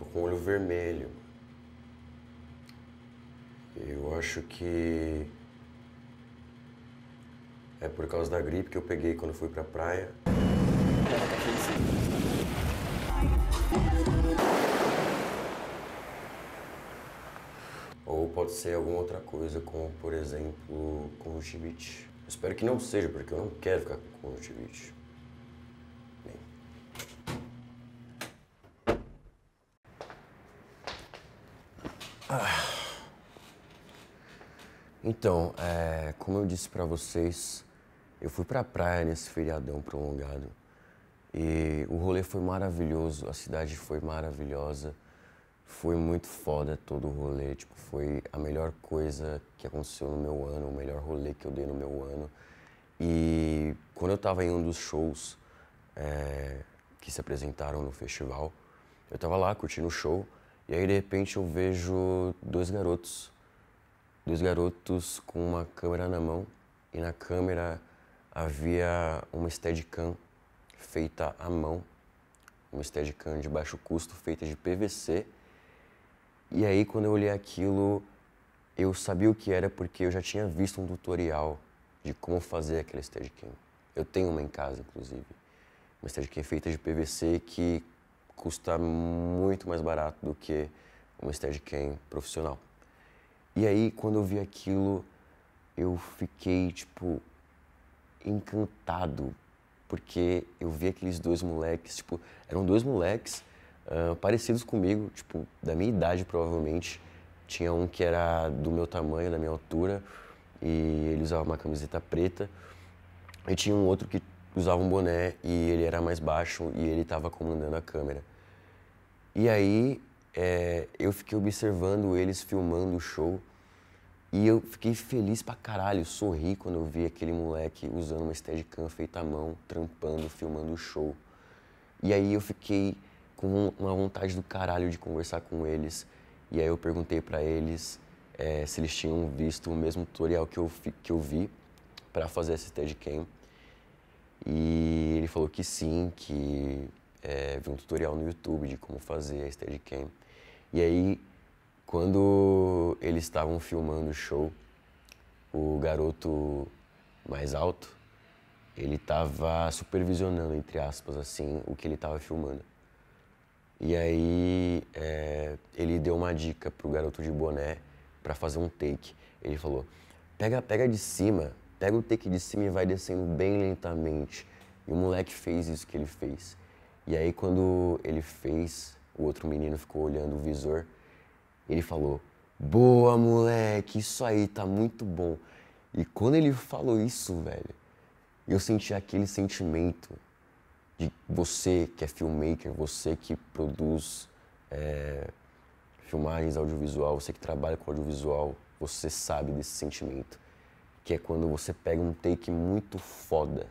Tô com o olho vermelho. Eu acho que é por causa da gripe que eu peguei quando fui pra praia. Ou pode ser alguma outra coisa, como por exemplo, conjuntivite. Espero que não seja, porque eu não quero ficar com conjuntivite. Ah. Então, é, como eu disse para vocês, eu fui pra praia nesse feriadão prolongado. E o rolê foi maravilhoso, a cidade foi maravilhosa. Foi muito foda todo o rolê, tipo, foi a melhor coisa que aconteceu no meu ano, o melhor rolê que eu dei no meu ano. E quando eu tava em um dos shows é, que se apresentaram no festival, eu tava lá curtindo o show e aí de repente eu vejo dois garotos, dois garotos com uma câmera na mão e na câmera havia uma Steadicam feita à mão, uma Steadicam de baixo custo feita de PVC. E aí quando eu olhei aquilo, eu sabia o que era porque eu já tinha visto um tutorial de como fazer aquele Steadicam. Eu tenho uma em casa, inclusive. Uma Steadicam feita de PVC que custa muito mais barato do que uma Steadicam profissional. E aí, quando eu vi aquilo, eu fiquei, tipo, encantado, porque eu vi aqueles dois moleques, tipo, eram dois moleques uh, parecidos comigo, tipo, da minha idade, provavelmente. Tinha um que era do meu tamanho, da minha altura, e ele usava uma camiseta preta. E tinha um outro que usava um boné e ele era mais baixo e ele estava comandando a câmera. E aí é, eu fiquei observando eles filmando o show e eu fiquei feliz pra caralho, sorri quando eu vi aquele moleque usando uma Steadicam feita à mão, trampando, filmando o show. E aí eu fiquei com uma vontade do caralho de conversar com eles. E aí eu perguntei para eles é, se eles tinham visto o mesmo tutorial que eu, que eu vi para fazer esse Steadicam. E ele falou que sim, que é, vi um tutorial no YouTube de como fazer a Steadicam. E aí, quando eles estavam filmando o show, o garoto mais alto, ele estava supervisionando, entre aspas, assim, o que ele estava filmando. E aí é, ele deu uma dica pro garoto de boné para fazer um take. Ele falou: pega, pega de cima, pega o take de cima e vai descendo bem lentamente. E o moleque fez isso que ele fez. E aí quando ele fez, o outro menino ficou olhando o visor, ele falou: "Boa, moleque, isso aí tá muito bom". E quando ele falou isso, velho, eu senti aquele sentimento de você que é filmmaker, você que produz é, filmagens audiovisual, você que trabalha com audiovisual, você sabe desse sentimento, que é quando você pega um take muito foda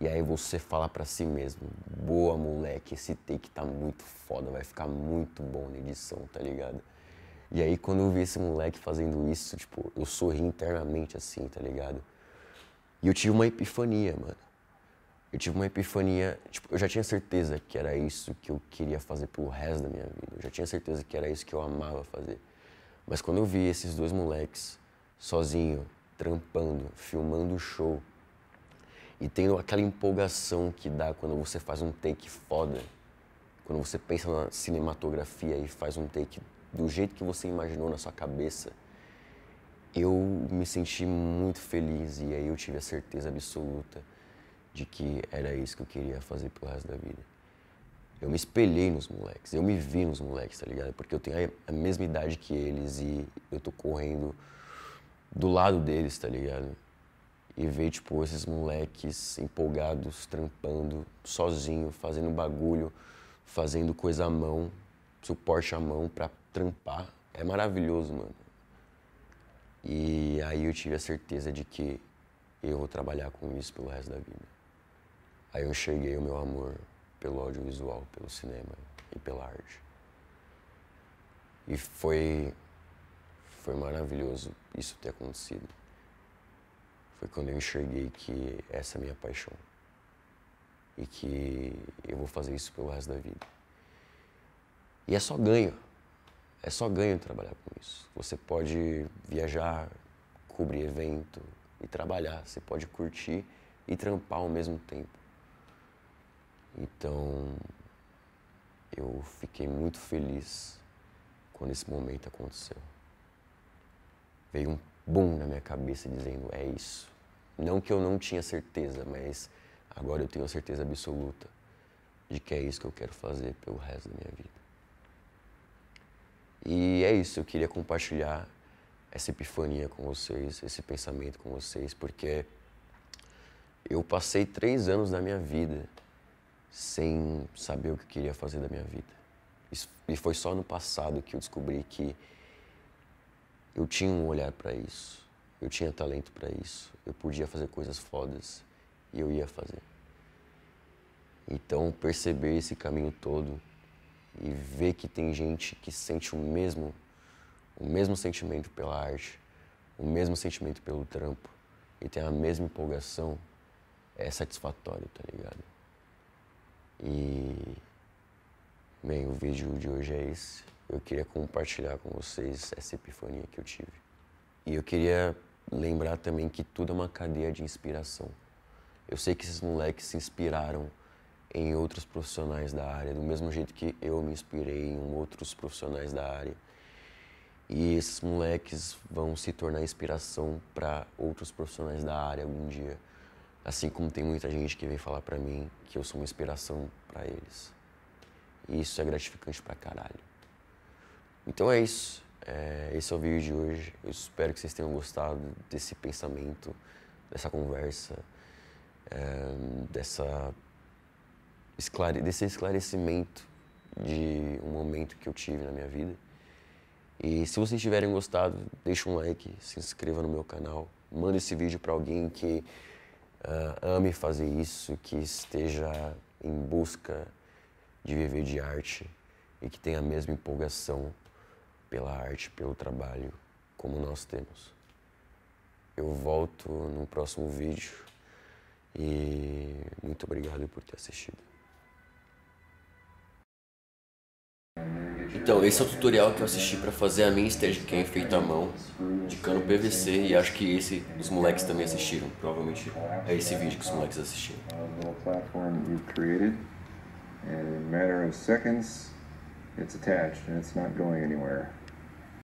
e aí você fala para si mesmo, boa moleque, esse take tá muito foda, vai ficar muito bom na edição, tá ligado? E aí quando eu vi esse moleque fazendo isso, tipo, eu sorri internamente assim, tá ligado? E eu tive uma epifania, mano. Eu tive uma epifania, tipo, eu já tinha certeza que era isso que eu queria fazer pelo resto da minha vida. Eu já tinha certeza que era isso que eu amava fazer. Mas quando eu vi esses dois moleques sozinho, trampando, filmando o show, e tendo aquela empolgação que dá quando você faz um take foda, quando você pensa na cinematografia e faz um take do jeito que você imaginou na sua cabeça, eu me senti muito feliz e aí eu tive a certeza absoluta de que era isso que eu queria fazer pro resto da vida. Eu me espelhei nos moleques, eu me vi nos moleques, tá ligado? Porque eu tenho a mesma idade que eles e eu tô correndo do lado deles, tá ligado? e ver, tipo, esses moleques empolgados, trampando, sozinho, fazendo bagulho, fazendo coisa à mão, suporte à mão pra trampar. É maravilhoso, mano. E aí eu tive a certeza de que eu vou trabalhar com isso pelo resto da vida. Aí eu cheguei o meu amor pelo audiovisual, pelo cinema e pela arte. E foi foi maravilhoso isso ter acontecido. Foi quando eu enxerguei que essa é a minha paixão. E que eu vou fazer isso pelo resto da vida. E é só ganho. É só ganho trabalhar com isso. Você pode viajar, cobrir evento e trabalhar. Você pode curtir e trampar ao mesmo tempo. Então, eu fiquei muito feliz quando esse momento aconteceu. Veio um boom na minha cabeça dizendo é isso. Não que eu não tinha certeza, mas agora eu tenho a certeza absoluta de que é isso que eu quero fazer pelo resto da minha vida. E é isso, eu queria compartilhar essa epifania com vocês, esse pensamento com vocês, porque eu passei três anos da minha vida sem saber o que eu queria fazer da minha vida. E foi só no passado que eu descobri que eu tinha um olhar para isso, eu tinha talento para isso, eu podia fazer coisas fodas e eu ia fazer. Então, perceber esse caminho todo e ver que tem gente que sente o mesmo, o mesmo sentimento pela arte, o mesmo sentimento pelo trampo e tem a mesma empolgação é satisfatório, tá ligado? E Bem, o vídeo de hoje é esse. Eu queria compartilhar com vocês essa epifania que eu tive. E eu queria lembrar também que tudo é uma cadeia de inspiração. Eu sei que esses moleques se inspiraram em outros profissionais da área, do mesmo jeito que eu me inspirei em outros profissionais da área. E esses moleques vão se tornar inspiração para outros profissionais da área algum dia. Assim como tem muita gente que vem falar para mim que eu sou uma inspiração para eles. E isso é gratificante pra caralho. Então é isso. É, esse é o vídeo de hoje. Eu espero que vocês tenham gostado desse pensamento, dessa conversa, é, dessa esclare desse esclarecimento de um momento que eu tive na minha vida. E se vocês tiverem gostado, deixa um like, se inscreva no meu canal, manda esse vídeo para alguém que uh, ame fazer isso, que esteja em busca de viver de arte e que tem a mesma empolgação pela arte, pelo trabalho, como nós temos. Eu volto no próximo vídeo e muito obrigado por ter assistido. Então, esse é o tutorial que eu assisti para fazer a minha Steadicam é feita à mão, de cano PVC, e acho que esse os moleques também assistiram, provavelmente é esse vídeo que os moleques assistiram. and in a matter of seconds, it's attached and it's not going anywhere.